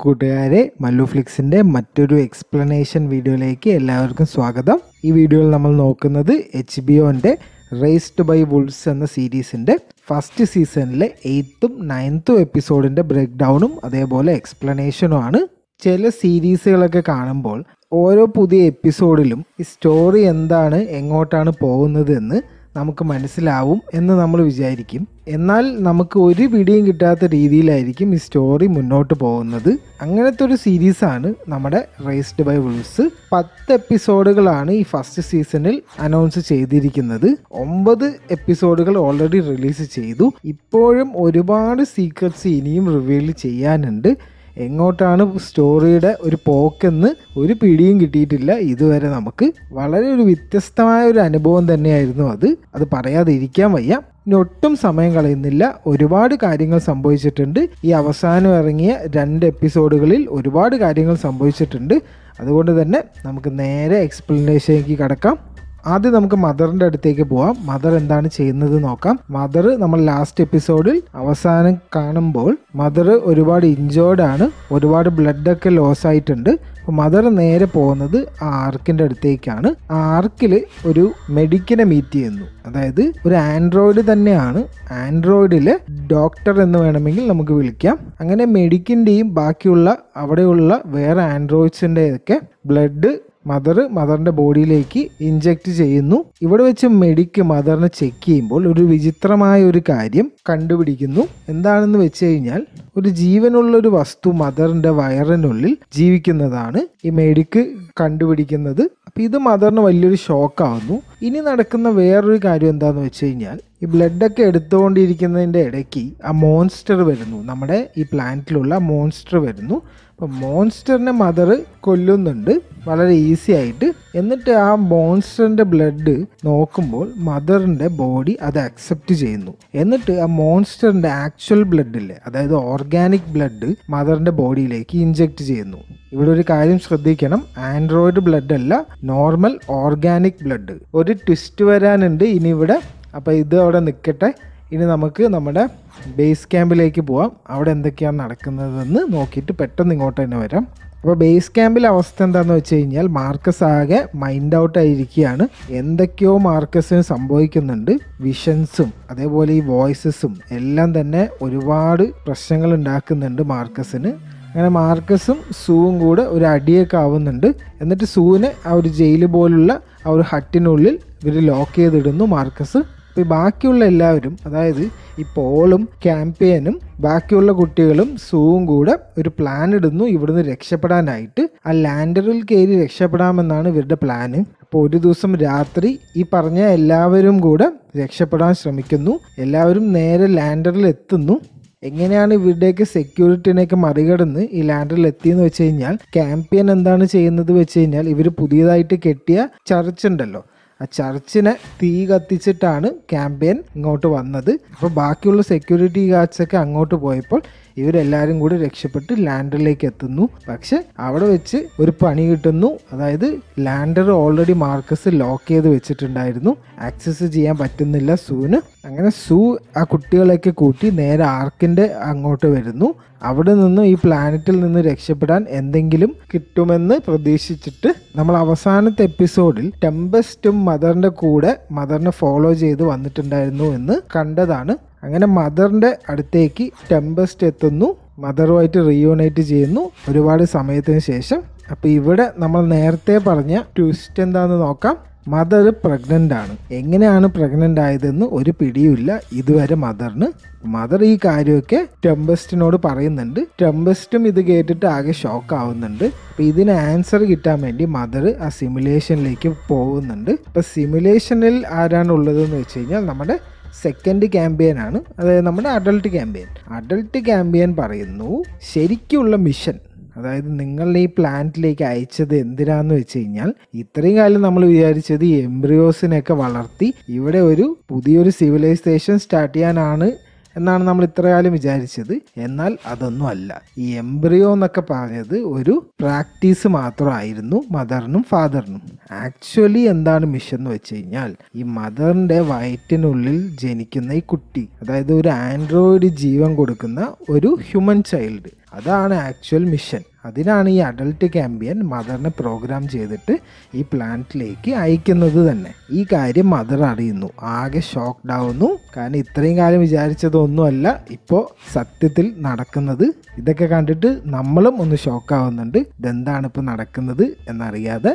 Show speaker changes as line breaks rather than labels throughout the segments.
കൂട്ടുകാരെ മല്ലു മറ്റൊരു എക്സ്പ്ലനേഷൻ വീഡിയോയിലേക്ക് എല്ലാവർക്കും സ്വാഗതം ഈ വീഡിയോയിൽ നമ്മൾ നോക്കുന്നത് എച്ച് ബി ഒൻ്റെ റേസ്ഡ് ബൈ വുൾസ് എന്ന സീരീസിൻ്റെ ഫസ്റ്റ് സീസണിലെ എയ്ത്തും നയൻത്തും എപ്പിസോഡിൻ്റെ ബ്രേക്ക് ഡൗണും അതേപോലെ എക്സ്പ്ലനേഷനും ആണ് ചില സീരീസുകളൊക്കെ കാണുമ്പോൾ ഓരോ പുതിയ എപ്പിസോഡിലും ഈ സ്റ്റോറി എന്താണ് എങ്ങോട്ടാണ് പോകുന്നത് എന്ന് നമുക്ക് മനസ്സിലാവും എന്ന് നമ്മൾ വിചാരിക്കും എന്നാൽ നമുക്ക് ഒരു പിടിയും കിട്ടാത്ത രീതിയിലായിരിക്കും ഈ സ്റ്റോറി മുന്നോട്ട് പോകുന്നത് അങ്ങനത്തെ ഒരു സീരീസാണ് നമ്മുടെ റേസ്ഡ് ബൈ വുൾസ് പത്ത് എപ്പിസോഡുകളാണ് ഈ ഫസ്റ്റ് സീസണിൽ അനൗൺസ് ചെയ്തിരിക്കുന്നത് ഒമ്പത് എപ്പിസോഡുകൾ ഓൾറെഡി റിലീസ് ചെയ്തു ഇപ്പോഴും ഒരുപാട് സീക്രട്സ് ഇനിയും റിവീൽ ചെയ്യാനുണ്ട് എങ്ങോട്ടാണ് സ്റ്റോറിയുടെ ഒരു പോക്കെന്ന് ഒരു പിടിയും കിട്ടിയിട്ടില്ല ഇതുവരെ നമുക്ക് വളരെ ഒരു വ്യത്യസ്തമായ ഒരു അനുഭവം തന്നെയായിരുന്നു അത് അത് പറയാതിരിക്കാൻ വയ്യ ഇനി ഒട്ടും സമയം കളയുന്നില്ല ഒരുപാട് കാര്യങ്ങൾ സംഭവിച്ചിട്ടുണ്ട് ഈ അവസാനം ഇറങ്ങിയ രണ്ട് എപ്പിസോഡുകളിൽ ഒരുപാട് കാര്യങ്ങൾ സംഭവിച്ചിട്ടുണ്ട് അതുകൊണ്ട് തന്നെ നമുക്ക് നേരെ എക്സ്പ്ലനേഷനിലേക്ക് കടക്കാം ആദ്യം നമുക്ക് മദറിൻ്റെ അടുത്തേക്ക് പോവാം മദർ എന്താണ് ചെയ്യുന്നത് നോക്കാം മദർ നമ്മൾ ലാസ്റ്റ് എപ്പിസോഡിൽ അവസാനം കാണുമ്പോൾ മദർ ഒരുപാട് ഇഞ്ചേർഡ് ആണ് ഒരുപാട് ബ്ലഡൊക്കെ ലോസ് ആയിട്ടുണ്ട് അപ്പോൾ മദർ നേരെ പോകുന്നത് ആ ആർക്കിൻ്റെ അടുത്തേക്കാണ് ആ ആർക്കിൽ ഒരു മെഡിക്കിനെ മീറ്റ് ചെയ്യുന്നു അതായത് ഒരു ആൻഡ്രോയിഡ് തന്നെയാണ് ആൻഡ്രോയിഡിലെ ഡോക്ടർ എന്ന് വേണമെങ്കിൽ നമുക്ക് വിളിക്കാം അങ്ങനെ മെഡിക്കിൻ്റെയും ബാക്കിയുള്ള അവിടെയുള്ള വേറെ ആൻഡ്രോയിഡ്സിന്റെ ഒക്കെ ബ്ലഡ് മദർ മദറിൻ്റെ ബോഡിയിലേക്ക് ഇഞ്ചെക്ട് ചെയ്യുന്നു ഇവിടെ വെച്ച് മെഡിക്ക് മദറിനെ ചെക്ക് ചെയ്യുമ്പോൾ ഒരു വിചിത്രമായ ഒരു കാര്യം കണ്ടുപിടിക്കുന്നു എന്താണെന്ന് വെച്ച് കഴിഞ്ഞാൽ ഒരു ജീവനുള്ള ഒരു വസ്തു മദറിൻ്റെ വയറിനുള്ളിൽ ജീവിക്കുന്നതാണ് ഈ മെഡിക്ക് കണ്ടുപിടിക്കുന്നത് അപ്പോൾ ഇത് മദറിന് വലിയൊരു ഷോക്കാവുന്നു ഇനി നടക്കുന്ന വേറൊരു കാര്യം എന്താണെന്ന് വെച്ച് കഴിഞ്ഞാൽ ഈ ബ്ലഡൊക്കെ എടുത്തുകൊണ്ടിരിക്കുന്നതിൻ്റെ ഇടയ്ക്ക് ആ മോൺസ്റ്റർ വരുന്നു നമ്മുടെ ഈ പ്ലാന്റിലുള്ള മോൺസ്റ്റർ വരുന്നു അപ്പോൾ മോൺസ്റ്ററിൻ്റെ മദർ കൊല്ലുന്നുണ്ട് വളരെ ഈസി ആയിട്ട് എന്നിട്ട് ആ മോൺസ്റ്ററിൻ്റെ ബ്ലഡ് നോക്കുമ്പോൾ മദറിൻ്റെ ബോഡി അത് അക്സെപ്റ്റ് ചെയ്യുന്നു എന്നിട്ട് ആ മോൺസ്റ്ററിൻ്റെ ആക്ച്വൽ ബ്ലഡ് ഇല്ലേ അതായത് ഓർഗാനിക് ബ്ലഡ് മദറിൻ്റെ ബോഡിയിലേക്ക് ഇഞ്ചെക്റ്റ് ചെയ്യുന്നു ഇവിടെ ഒരു കാര്യം ശ്രദ്ധിക്കണം ആൻഡ്രോയിഡ് ബ്ലഡ് അല്ല നോർമൽ ഓർഗാനിക് ബ്ലഡ് ഒരു ഒരു ട്വിസ്റ്റ് വരാനുണ്ട് ഇനി ഇവിടെ അപ്പോൾ ഇത് അവിടെ നിൽക്കട്ടെ ഇനി നമുക്ക് നമ്മുടെ ബേസ് ക്യാമ്പിലേക്ക് പോവാം അവിടെ എന്തൊക്കെയാണ് നടക്കുന്നതെന്ന് നോക്കിയിട്ട് പെട്ടെന്ന് ഇങ്ങോട്ട് തന്നെ വരാം അപ്പോൾ ബേസ് ക്യാമ്പിലെ അവസ്ഥ എന്താണെന്ന് വെച്ച് കഴിഞ്ഞാൽ മാർക്കസ് ആകെ മൈൻഡ് ഔട്ട് എന്തൊക്കെയോ മാർക്കസിന് സംഭവിക്കുന്നുണ്ട് വിഷൻസും അതേപോലെ ഈ വോയിസസും എല്ലാം തന്നെ ഒരുപാട് പ്രശ്നങ്ങൾ ഉണ്ടാക്കുന്നുണ്ട് മാർക്കസിന് അങ്ങനെ മാർക്കസും സൂവും കൂടെ ഒരു അടിയൊക്കെ ആവുന്നുണ്ട് എന്നിട്ട് സൂവിനെ ആ ഒരു ജയിൽ പോലുള്ള ആ ഒരു ഹട്ടിനുള്ളിൽ ഇവർ ലോക്ക് ചെയ്തിടുന്നു മാർക്കസ് അപ്പോൾ ബാക്കിയുള്ള എല്ലാവരും അതായത് ഈ പോളും ക്യാമ്പയിനും ബാക്കിയുള്ള കുട്ടികളും സൂവും കൂടെ ഒരു പ്ലാൻ ഇടുന്നു ഇവിടുന്ന് രക്ഷപ്പെടാനായിട്ട് ആ ലാൻഡറിൽ കയറി രക്ഷപ്പെടാമെന്നാണ് ഇവരുടെ പ്ലാന് അപ്പോൾ ഒരു ദിവസം രാത്രി ഈ പറഞ്ഞ എല്ലാവരും കൂടെ രക്ഷപ്പെടാൻ ശ്രമിക്കുന്നു എല്ലാവരും നേരെ ലാൻഡറിൽ എത്തുന്നു എങ്ങനെയാണ് ഇവിടേക്ക് സെക്യൂരിറ്റിനെയൊക്കെ മറികടന്ന് ഈ ലാൻഡറിൽ എത്തിയെന്ന് വെച്ച് കഴിഞ്ഞാൽ ക്യാമ്പ്യൻ എന്താണ് ചെയ്യുന്നത് വെച്ച് കഴിഞ്ഞാൽ ഇവർ പുതിയതായിട്ട് കെട്ടിയ ചർച്ച് ഉണ്ടല്ലോ ആ ചർച്ചിനെ തീ കത്തിച്ചിട്ടാണ് ക്യാമ്പയിൻ ഇങ്ങോട്ട് വന്നത് അപ്പോൾ ബാക്കിയുള്ള സെക്യൂരിറ്റി ഗാർഡ്സൊക്കെ അങ്ങോട്ട് പോയപ്പോൾ ഇവരെല്ലാരും കൂടി രക്ഷപ്പെട്ട് ലാൻഡറിലേക്ക് എത്തുന്നു പക്ഷെ അവിടെ വെച്ച് ഒരു പണി കിട്ടുന്നു അതായത് ലാൻഡർ ഓൾറെഡി മാർക്കസ് ലോക്ക് ചെയ്ത് വെച്ചിട്ടുണ്ടായിരുന്നു ആക്സസ് ചെയ്യാൻ പറ്റുന്നില്ല സൂന് അങ്ങനെ സൂ ആ കുട്ടികളെയൊക്കെ കൂട്ടി നേരെ ആർക്കിന്റെ അങ്ങോട്ട് വരുന്നു അവിടെ നിന്ന് ഈ പ്ലാനറ്റിൽ നിന്ന് രക്ഷപ്പെടാൻ എന്തെങ്കിലും കിട്ടുമെന്ന് പ്രതീക്ഷിച്ചിട്ട് നമ്മൾ അവസാനത്തെ എപ്പിസോഡിൽ ടെമ്പസ്റ്റും മദറിന്റെ കൂടെ മദറിനെ ഫോളോ ചെയ്ത് വന്നിട്ടുണ്ടായിരുന്നു എന്ന് കണ്ടതാണ് അങ്ങനെ മദറിൻ്റെ അടുത്തേക്ക് ടെമ്പസ്റ്റ് എത്തുന്നു മദറുമായിട്ട് റീയൂണൈറ്റ് ചെയ്യുന്നു ഒരുപാട് സമയത്തിന് ശേഷം അപ്പോൾ ഇവിടെ നമ്മൾ നേരത്തെ പറഞ്ഞ ട്വിസ്റ്റ് എന്താണെന്ന് നോക്കാം മദർ പ്രഗ്നൻ്റ് ആണ് എങ്ങനെയാണ് പ്രഗ്നൻ്റ് ആയതെന്ന് ഒരു പിടിയുമില്ല ഇതുവരെ മദറിന് മദർ ഈ കാര്യമൊക്കെ ടെമ്പസ്റ്റിനോട് പറയുന്നുണ്ട് ടെമ്പസ്റ്റും ഇത് കേട്ടിട്ട് ആകെ ഷോക്ക് ആവുന്നുണ്ട് അപ്പം ഇതിന് ആൻസർ കിട്ടാൻ വേണ്ടി മദർ ആ സിമുലേഷനിലേക്ക് പോകുന്നുണ്ട് ഇപ്പം സിമുലേഷനിൽ ആരാണ് ഉള്ളതെന്ന് വെച്ച് കഴിഞ്ഞാൽ നമ്മുടെ സെക്കൻഡ് ക്യാമ്പയിൻ ആണ് അതായത് നമ്മുടെ അഡൾട്ട് ക്യാമ്പയിൻ അഡൾട്ട് ക്യാമ്പയിൻ പറയുന്നു ശരിക്കുള്ള മിഷൻ അതായത് നിങ്ങൾ ഈ പ്ലാന്റിലേക്ക് അയച്ചത് എന്തിനാന്ന് വെച്ച് കഴിഞ്ഞാൽ ഇത്രയും കാലം നമ്മൾ വിചാരിച്ചത് ഈ എംബ്രിയോസിനെയൊക്കെ വളർത്തി ഇവിടെ ഒരു പുതിയൊരു സിവിലൈസേഷൻ സ്റ്റാർട്ട് ചെയ്യാനാണ് എന്നാണ് നമ്മൾ ഇത്രയാലും വിചാരിച്ചത് എന്നാൽ അതൊന്നും അല്ല ഈ എംബ്രിയോ എന്നൊക്കെ പറഞ്ഞത് ഒരു പ്രാക്ടീസ് മാത്രമായിരുന്നു മദറിനും ഫാദറിനും ആക്ച്വലി എന്താണ് മിഷൻ എന്ന് വെച്ച് കഴിഞ്ഞാൽ ഈ മദറിൻ്റെ വയറ്റിനുള്ളിൽ ജനിക്കുന്ന ഈ കുട്ടി അതായത് ഒരു ആൻഡ്രോയിഡ് ജീവൻ കൊടുക്കുന്ന ഒരു ഹ്യൂമൻ ചൈൽഡ് അതാണ് ആക്ച്വൽ മിഷൻ അതിനാണ് ഈ അഡൾട്ട് ക്യാമ്പിയൻ മദറിനെ പ്രോഗ്രാം ചെയ്തിട്ട് ഈ പ്ലാന്റിലേക്ക് അയക്കുന്നത് തന്നെ ഈ കാര്യം മദർ അറിയുന്നു ആകെ ഷോക്ക്ഡ് ആവുന്നു കാരണം ഇത്രയും കാലം വിചാരിച്ചതൊന്നുമല്ല ഇപ്പോൾ സത്യത്തിൽ നടക്കുന്നത് ഇതൊക്കെ കണ്ടിട്ട് നമ്മളും ഒന്ന് ഷോക്കാവുന്നുണ്ട് ഇതെന്താണ് ഇപ്പോൾ നടക്കുന്നത് എന്നറിയാതെ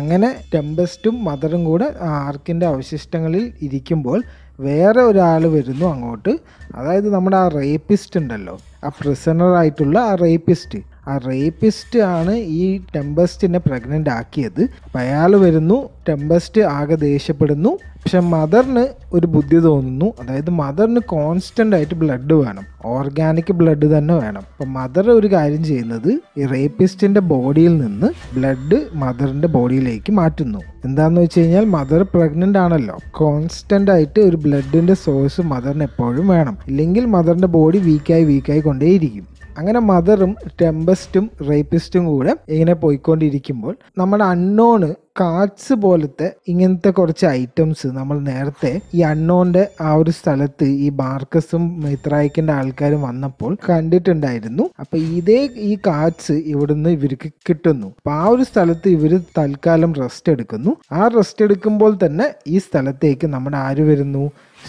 അങ്ങനെ ടെമ്പസ്റ്റും മദറും കൂടെ ആർക്കിൻ്റെ അവശിഷ്ടങ്ങളിൽ ഇരിക്കുമ്പോൾ വേറെ ഒരാൾ വരുന്നു അങ്ങോട്ട് അതായത് നമ്മുടെ ആ റേപ്പിസ്റ്റ് ഉണ്ടല്ലോ ആ പ്രിസണറായിട്ടുള്ള ആ റേപ്പിസ്റ്റ് ആ റേപ്പിസ്റ്റ് ആണ് ഈ ടെമ്പസ്റ്റിനെ പ്രഗ്നൻ്റ് ആക്കിയത് അപ്പം അയാൾ വരുന്നു ടെമ്പസ്റ്റ് ആകെ ദേഷ്യപ്പെടുന്നു പക്ഷെ മദറിന് ഒരു ബുദ്ധി തോന്നുന്നു അതായത് മദറിന് കോൺസ്റ്റൻ്റ് ആയിട്ട് ബ്ലഡ് വേണം ഓർഗാനിക് ബ്ലഡ് തന്നെ വേണം അപ്പം മദർ ഒരു കാര്യം ചെയ്യുന്നത് ഈ റേപ്പിസ്റ്റിൻ്റെ ബോഡിയിൽ നിന്ന് ബ്ലഡ് മദറിൻ്റെ ബോഡിയിലേക്ക് മാറ്റുന്നു എന്താണെന്ന് വെച്ച് കഴിഞ്ഞാൽ മദർ പ്രഗ്നൻ്റ് ആണല്ലോ കോൺസ്റ്റൻ്റ് ആയിട്ട് ഒരു ബ്ലഡിൻ്റെ സോഴ്സ് മദറിന് എപ്പോഴും വേണം ഇല്ലെങ്കിൽ മദറിൻ്റെ ബോഡി വീക്കായി വീക്കായി കൊണ്ടേയിരിക്കും അങ്ങനെ മദറും ടെമ്പസ്റ്റും റേപ്പിസ്റ്റും കൂടെ ഇങ്ങനെ പോയിക്കൊണ്ടിരിക്കുമ്പോൾ നമ്മുടെ അണ്ണോണ് കാർഡ്സ് പോലത്തെ ഇങ്ങനത്തെ കുറച്ച് ഐറ്റംസ് നമ്മൾ നേരത്തെ ഈ അണ്ണോന്റെ ആ ഒരു സ്ഥലത്ത് ഈ ബാർക്കസും മിത്രായിക്കിന്റെ ആൾക്കാരും വന്നപ്പോൾ കണ്ടിട്ടുണ്ടായിരുന്നു അപ്പൊ ഇതേ ഈ കാർഡ്സ് ഇവിടുന്ന് ഇവർക്ക് കിട്ടുന്നു അപ്പൊ ആ ഒരു സ്ഥലത്ത് ഇവർ തൽക്കാലം റെസ്റ്റ് എടുക്കുന്നു ആ റെസ്റ്റ് എടുക്കുമ്പോൾ തന്നെ ഈ സ്ഥലത്തേക്ക് നമ്മുടെ ആര് വരുന്നു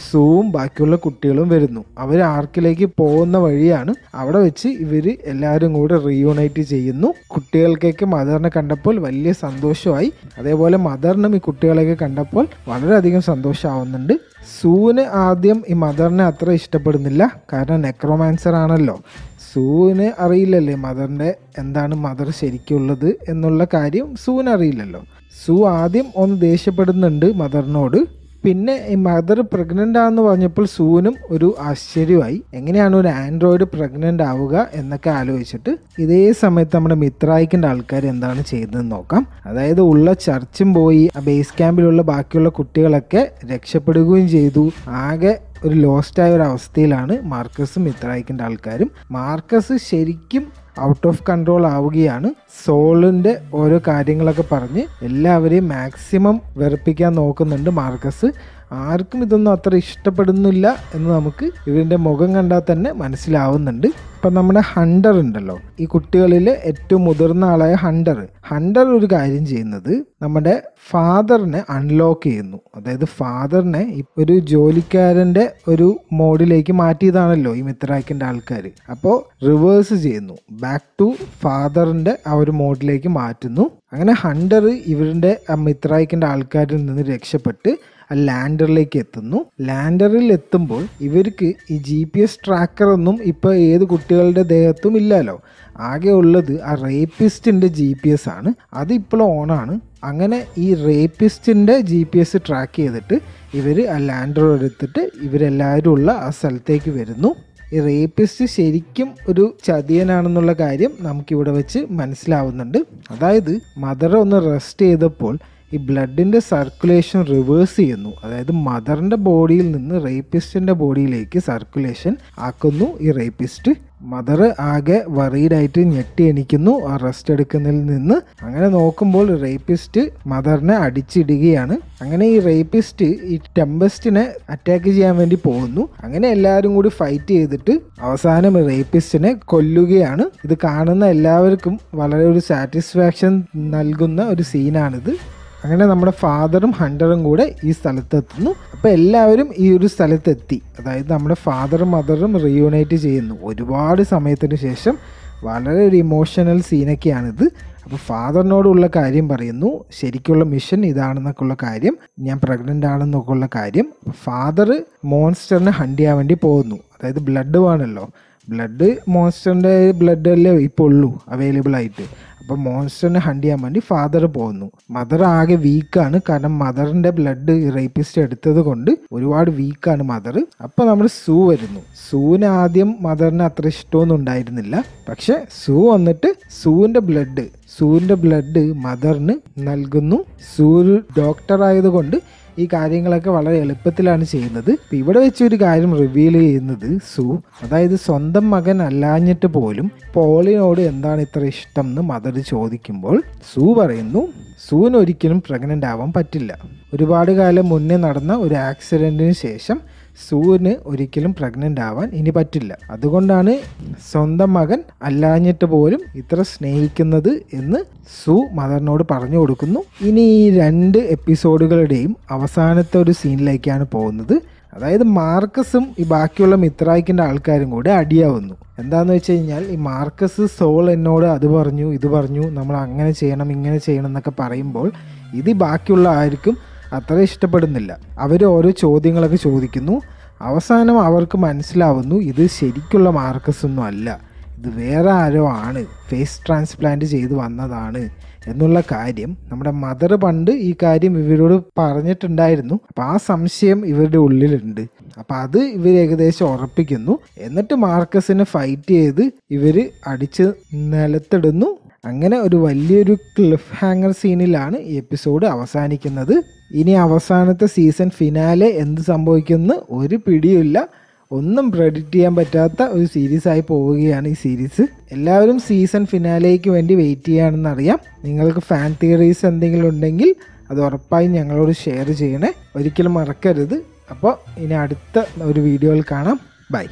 സൂവും ബാക്കിയുള്ള കുട്ടികളും വരുന്നു അവർ ആർക്കിലേക്ക് പോകുന്ന വഴിയാണ് അവിടെ വെച്ച് ഇവർ എല്ലാവരും കൂടെ റീയൂണൈറ്റ് ചെയ്യുന്നു കുട്ടികൾക്കൊക്കെ മദറിനെ കണ്ടപ്പോൾ വലിയ സന്തോഷമായി അതേപോലെ മദറിനും ഈ കുട്ടികളെയൊക്കെ കണ്ടപ്പോൾ വളരെയധികം സന്തോഷമാവുന്നുണ്ട് സൂവിന് ആദ്യം ഈ മദറിനെ അത്ര ഇഷ്ടപ്പെടുന്നില്ല കാരണം നെക്രോമാൻസർ ആണല്ലോ സൂവിന് അറിയില്ലല്ലേ മദറിൻ്റെ എന്താണ് മദർ ശരിക്കുള്ളത് എന്നുള്ള കാര്യം സൂവിന് അറിയില്ലല്ലോ സൂ ആദ്യം ഒന്ന് ദേഷ്യപ്പെടുന്നുണ്ട് മദറിനോട് പിന്നെ ഈ മദർ പ്രഗ്നൻ്റ് ആണെന്ന് പറഞ്ഞപ്പോൾ സൂനും ഒരു ആശ്ചര്യമായി എങ്ങനെയാണ് ഒരു ആൻഡ്രോയിഡ് പ്രഗ്നൻ്റ് ആവുക എന്നൊക്കെ ആലോചിച്ചിട്ട് ഇതേ സമയത്ത് നമ്മുടെ മിത്രായിക്കിൻ്റെ ആൾക്കാർ എന്താണ് ചെയ്തതെന്ന് നോക്കാം അതായത് ഉള്ള ചർച്ചും പോയി ആ ബേസ് ക്യാമ്പിലുള്ള ബാക്കിയുള്ള കുട്ടികളൊക്കെ രക്ഷപ്പെടുകയും ചെയ്തു ആകെ ഒരു ലോസ്റ്റായ ഒരു അവസ്ഥയിലാണ് മാർക്കസും മിത്രായിക്കിൻ്റെ ആൾക്കാരും മാർക്കസ് ശരിക്കും ഔട്ട് ഓഫ് കൺട്രോൾ ആവുകയാണ് സോളിൻ്റെ ഓരോ കാര്യങ്ങളൊക്കെ പറഞ്ഞ് എല്ലാവരെയും മാക്സിമം വെറുപ്പിക്കാൻ നോക്കുന്നുണ്ട് മാർക്കസ് ആർക്കും ഇതൊന്നും അത്ര ഇഷ്ടപ്പെടുന്നില്ല എന്ന് നമുക്ക് ഇവരിൻ്റെ മുഖം കണ്ടാൽ തന്നെ മനസ്സിലാവുന്നുണ്ട് ഇപ്പം നമ്മുടെ ഹണ്ടർ ഉണ്ടല്ലോ ഈ കുട്ടികളിലെ ഏറ്റവും മുതിർന്ന ആളായ ഹണ്ടർ ഹണ്ടർ ഒരു കാര്യം ചെയ്യുന്നത് നമ്മുടെ ഫാദറിനെ അൺലോക്ക് ചെയ്യുന്നു അതായത് ഫാദറിനെ ഒരു ജോലിക്കാരൻ്റെ ഒരു മോഡിലേക്ക് മാറ്റിയതാണല്ലോ ഈ മിത്രാക്കിൻ്റെ ആൾക്കാർ അപ്പോൾ റിവേഴ്സ് ചെയ്യുന്നു ബാക്ക് ടു ഫാദറിൻ്റെ ആ ഒരു മോഡിലേക്ക് മാറ്റുന്നു അങ്ങനെ ഹണ്ടർ ഇവരുടെ മിത്രായിക്കിൻ്റെ ആൾക്കാരിൽ നിന്ന് രക്ഷപ്പെട്ട് ലാൻഡറിലേക്ക് എത്തുന്നു ലാൻഡറിൽ എത്തുമ്പോൾ ഇവർക്ക് ഈ ജി പി എസ് ട്രാക്കറൊന്നും ഇപ്പോൾ ഏത് കുട്ടികളുടെ ദേഹത്തും ഇല്ലല്ലോ ആകെ ഉള്ളത് ആ റേപ്പിസ്റ്റിൻ്റെ ജി പി എസ് ആണ് അത് ഓണാണ് അങ്ങനെ ഈ റേപ്പിസ്റ്റിൻ്റെ ജി പി എസ് ട്രാക്ക് ചെയ്തിട്ട് ഇവർ ആ ലാൻഡർ എടുത്തിട്ട് ഇവരെല്ലാവരും ഉള്ള ആ സ്ഥലത്തേക്ക് വരുന്നു ഈ റേപ്പിസ്റ്റ് ശരിക്കും ഒരു ചതിയനാണെന്നുള്ള കാര്യം നമുക്കിവിടെ വെച്ച് മനസ്സിലാവുന്നുണ്ട് അതായത് മദർ ഒന്ന് റെസ്റ്റ് ചെയ്തപ്പോൾ ഈ ബ്ലഡിൻ്റെ സർക്കുലേഷൻ റിവേഴ്സ് ചെയ്യുന്നു അതായത് മദറിൻ്റെ ബോഡിയിൽ നിന്ന് റേപ്പിസ്റ്റിൻ്റെ ബോഡിയിലേക്ക് സർക്കുലേഷൻ ആക്കുന്നു ഈ റേപ്പിസ്റ്റ് മദർ ആകെ വറീഡായിട്ട് ഞെട്ടി എണിക്കുന്നു ആ റെസ്റ്റ് എടുക്കുന്നതിൽ നിന്ന് അങ്ങനെ നോക്കുമ്പോൾ റേപ്പിസ്റ്റ് മദറിനെ അടിച്ചിടുകയാണ് അങ്ങനെ ഈ റേപ്പിസ്റ്റ് ഈ ടെമ്പസ്റ്റിനെ അറ്റാക്ക് ചെയ്യാൻ വേണ്ടി പോകുന്നു അങ്ങനെ എല്ലാവരും കൂടി ഫൈറ്റ് ചെയ്തിട്ട് അവസാനം റേപ്പിസ്റ്റിനെ കൊല്ലുകയാണ് ഇത് കാണുന്ന എല്ലാവർക്കും വളരെ ഒരു സാറ്റിസ്ഫാക്ഷൻ നൽകുന്ന ഒരു സീനാണിത് അങ്ങനെ നമ്മുടെ ഫാദറും ഹണ്ടറും കൂടെ ഈ സ്ഥലത്തെത്തുന്നു അപ്പോൾ എല്ലാവരും ഈ ഒരു സ്ഥലത്തെത്തി അതായത് നമ്മുടെ ഫാദറും മദറും റീയൂണൈറ്റ് ചെയ്യുന്നു ഒരുപാട് സമയത്തിന് ശേഷം വളരെ ഒരു ഇമോഷണൽ സീനൊക്കെയാണിത് അപ്പോൾ ഫാദറിനോടുള്ള കാര്യം പറയുന്നു ശരിക്കുള്ള മിഷൻ ഉള്ള കാര്യം ഞാൻ പ്രഗ്നൻ്റ് ആണെന്നൊക്കെ ഉള്ള കാര്യം ഫാദർ മോൺസ്റ്ററിനെ ഹണ്ട് ചെയ്യാൻ വേണ്ടി പോകുന്നു അതായത് ബ്ലഡ് വേണമല്ലോ ബ്ലഡ് മോൺസ്റ്ററിൻ്റെ ബ്ലഡ് അല്ലേ ഇപ്പോൾ ഉള്ളൂ അവൈലബിൾ ആയിട്ട് അപ്പോൾ മോൺസ്റ്ററിനെ ഹണ്ട് ചെയ്യാൻ വേണ്ടി ഫാദർ പോകുന്നു മദർ ആകെ വീക്കാണ് കാരണം മദറിൻ്റെ ബ്ലഡ് റേപ്പിസ്റ്റ് എടുത്തത് കൊണ്ട് ഒരുപാട് വീക്കാണ് മദർ അപ്പോൾ നമ്മൾ സൂ വരുന്നു സൂവിന് ആദ്യം മദറിന് അത്ര ഇഷ്ടമൊന്നും ഉണ്ടായിരുന്നില്ല പക്ഷെ സൂ വന്നിട്ട് സൂവിൻ്റെ ബ്ലഡ് സൂവിൻ്റെ ബ്ലഡ് മദറിന് നൽകുന്നു സൂ ഡോക്ടർ ആയതുകൊണ്ട് ഈ കാര്യങ്ങളൊക്കെ വളരെ എളുപ്പത്തിലാണ് ചെയ്യുന്നത് ഇവിടെ വെച്ച് ഒരു കാര്യം റിവീൽ ചെയ്യുന്നത് സൂ അതായത് സ്വന്തം മകൻ അല്ലാഞ്ഞിട്ട് പോലും പോളിനോട് എന്താണ് ഇത്ര ഇഷ്ടം എന്ന് മദർ ചോദിക്കുമ്പോൾ സൂ പറയുന്നു സൂൻ ഒരിക്കലും പ്രഗ്നൻ്റ് ആവാൻ പറ്റില്ല ഒരുപാട് കാലം മുന്നേ നടന്ന ഒരു ആക്സിഡൻറ്റിന് ശേഷം സൂന് ഒരിക്കലും പ്രഗ്നൻ്റ് ആവാൻ ഇനി പറ്റില്ല അതുകൊണ്ടാണ് സ്വന്തം മകൻ അല്ലാഞ്ഞിട്ട് പോലും ഇത്ര സ്നേഹിക്കുന്നത് എന്ന് സു മദറിനോട് പറഞ്ഞു കൊടുക്കുന്നു ഇനി ഈ രണ്ട് എപ്പിസോഡുകളുടെയും അവസാനത്തെ ഒരു സീനിലേക്കാണ് പോകുന്നത് അതായത് മാർക്കസും ഈ ബാക്കിയുള്ള മിത്രായിക്കിൻ്റെ ആൾക്കാരും കൂടെ അടിയാവുന്നു എന്താണെന്ന് വെച്ച് കഴിഞ്ഞാൽ ഈ മാർക്കസ് സോൾ എന്നോട് അത് പറഞ്ഞു ഇത് പറഞ്ഞു നമ്മൾ അങ്ങനെ ചെയ്യണം ഇങ്ങനെ ചെയ്യണം എന്നൊക്കെ പറയുമ്പോൾ ഇത് ബാക്കിയുള്ള ആർക്കും അത്ര ഇഷ്ടപ്പെടുന്നില്ല അവർ ഓരോ ചോദ്യങ്ങളൊക്കെ ചോദിക്കുന്നു അവസാനം അവർക്ക് മനസ്സിലാവുന്നു ഇത് ശരിക്കുള്ള മാർക്കസൊന്നും അല്ല ഇത് വേറെ ആരോ ആണ് ഫേസ് ട്രാൻസ്പ്ലാന്റ് ചെയ്ത് വന്നതാണ് എന്നുള്ള കാര്യം നമ്മുടെ മദർ പണ്ട് ഈ കാര്യം ഇവരോട് പറഞ്ഞിട്ടുണ്ടായിരുന്നു അപ്പം ആ സംശയം ഇവരുടെ ഉള്ളിലുണ്ട് അപ്പം അത് ഇവർ ഏകദേശം ഉറപ്പിക്കുന്നു എന്നിട്ട് മാർക്കസിനെ ഫൈറ്റ് ചെയ്ത് ഇവർ അടിച്ച് നിലത്തിടുന്നു അങ്ങനെ ഒരു വലിയൊരു ക്ലിഫ് ഹാങ്ങർ സീനിലാണ് ഈ എപ്പിസോഡ് അവസാനിക്കുന്നത് ഇനി അവസാനത്തെ സീസൺ ഫിനാലെ എന്ത് സംഭവിക്കുന്നു ഒരു പിടിയുമില്ല ഒന്നും പ്രെഡിക്റ്റ് ചെയ്യാൻ പറ്റാത്ത ഒരു സീരീസ് ആയി പോവുകയാണ് ഈ സീരീസ് എല്ലാവരും സീസൺ ഫിനാലേക്ക് വേണ്ടി വെയിറ്റ് ചെയ്യാണെന്ന് അറിയാം നിങ്ങൾക്ക് ഫാൻ തിയറീസ് എന്തെങ്കിലും ഉണ്ടെങ്കിൽ അത് ഉറപ്പായും ഞങ്ങളോട് ഷെയർ ചെയ്യണേ ഒരിക്കലും മറക്കരുത് അപ്പോൾ ഇനി അടുത്ത ഒരു വീഡിയോയിൽ കാണാം ബൈ